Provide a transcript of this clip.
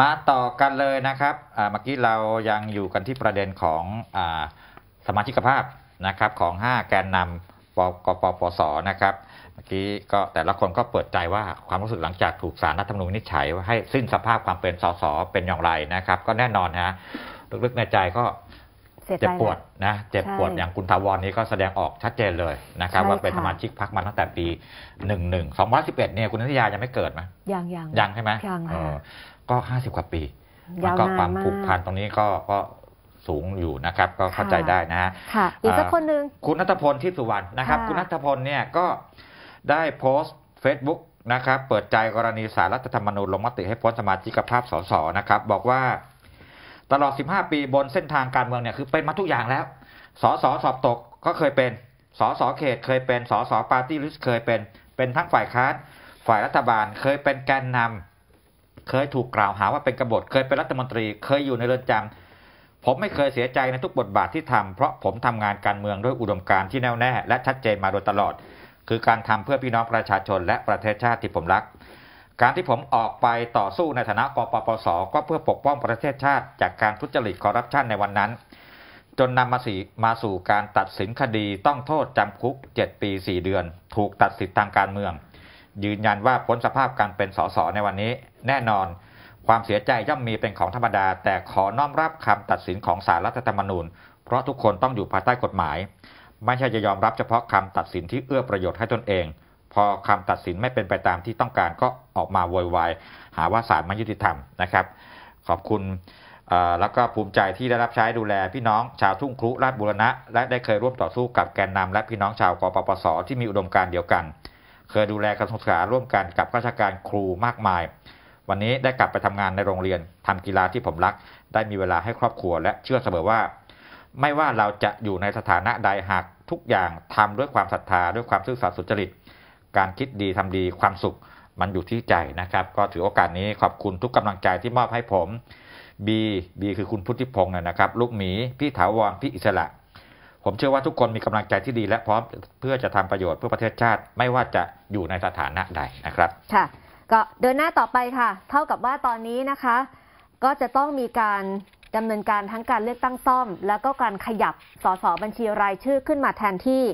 มาต่อกันเลยนะครับเมื่อกี้เรายังอยู่กันที่ประเด็นของอสมาชิกภาพนะครับของ 5 แกนนำปกปปส นะครับ เมื่อกี้ก็แต่ละคนก็เปิดใจว่าความรู้สึกหลังจากถูกสารรัฐธรรมนูญนิจฉัยว่าให้สิ้นสภาพความเป็นสส เป็นอย่างไรนะครับ ก็แน่นอนนะลึกๆในใจก็เจ็บปวดนะ เจ็บปวด อย่างคุณทาวรนี้ก็แสดงออกชัดเจนเลยนะครับ ว่าเป็นสมาชิกพักมาตั้งแต่ปีหนึ่งหนึ่งสองพันสิบเอ็ดเนี่ยคุณนิตยายังไม่เกิดไหมยังยัง ยัง ใช่ไหมยังก็ห้าสิบกว่าปีแล้วก็ความผูกพัน ตรงนี้ก็ก็สูงอยู่นะครับ ก็เข้าใจได้นะฮะอีกสักคนหนึ่ง คุณนัทพลที่สุวรรณนะครับคุณนัทพลเนี่ยก็ได้โพสต์ Facebook นะครับ เปิดใจกรณีสารรัฐธรรมนูญลงมติให้พ้นสมาชิกภาพสสนะครับ บอกว่าตลอด 15 ปีบนเส้นทางการเมืองเนี่ยคือเป็นมาทุกอย่างแล้วสอสอสอบตกก็เคยเป็นสอสอเขตเคยเป็นสอสอปาร์ตี้ลิสเคยเป็น เป็นทั้งฝ่ายค้าน ฝ่ายรัฐบาลเคยเป็นแกนนำเคยถูกกล่าวหาว่าเป็นกบฏ เคยเป็นรัฐมนตรี เคยอยู่ในเรือนจำ ผมไม่เคยเสียใจในทุกบทบาทที่ทำ เพราะผมทำงานการเมืองด้วยอุดมการณ์ที่แน่วแน่และชัดเจนมาโดยตลอด คือการทำเพื่อพี่น้องประชาชนและประเทศชาติที่ผมรักการที่ผมออกไปต่อสู้ในฐานะกปปส ก็เพื่อปกป้องประเทศชาติ จากการทุจริตคอร์รัปชันในวันนั้น จนนำมาสีมาสู่การตัดสินคดีต้องโทษจำคุก 7 ปี 4 เดือน ถูกตัดสิทธิทางการเมือง ยืนยันว่าพ้นสภาพการเป็นสส ในวันนี้แน่นอน ความเสียใจย่อมมีเป็นของธรรมดา แต่ขอน้อมรับคำตัดสินของศาลรัฐธรรมนูญ เพราะทุกคนต้องอยู่ภายใต้กฎหมาย ไม่ใช่จะยอมรับเฉพาะคำตัดสินที่เอื้อประโยชน์ให้ตนเองพอคำตัดสินไม่เป็นไปตามที่ต้องการก็ออกมาโวยวายหาว่าศาลไม่ยุติธรรมนะครับ ขอบคุณแล้วก็ภูมิใจที่ได้รับใช้ดูแลพี่น้องชาวทุ่งครุ ราชบุรณะและได้เคยร่วมต่อสู้กับแกนนำและพี่น้องชาวกปปสที่มีอุดมการเดียวกัน เคยดูแลกระทรวงศึกษาร่วมกันกับข้าราชการครูมากมาย วันนี้ได้กลับไปทำงานในโรงเรียน ทำกีฬาที่ผมรัก ได้มีเวลาให้ครอบครัวและเชื่อเสมอว่า ไม่ว่าเราจะอยู่ในสถานะใดหากทุกอย่างทำด้วยความศรัทธาด้วยความซื่อสัตย์สุจริตการคิดดี ทำดีความสุขมันอยู่ที่ใจนะครับ ก็ถือโอกาสนี้ขอบคุณทุกกำลังใจที่มอบให้ผมบีบีคือคุณพุทธิพงศ์นะครับ ลูกหมี พี่ถาวรพี่อิสระ ผมเชื่อว่าทุกคนมีกำลังใจที่ดีและพร้อมเพื่อจะทำประโยชน์เพื่อประเทศชาติ ไม่ว่าจะอยู่ในสถานะใดนะครับค่ะก็เดินหน้าต่อไปค่ะ เท่ากับว่าตอนนี้นะคะ ก็จะต้องมีการดำเนินการทั้งการเลือกตั้งซ่อมแล้วก็การขยับสสบัญชีรายชื่อขึ้นมาแทนที่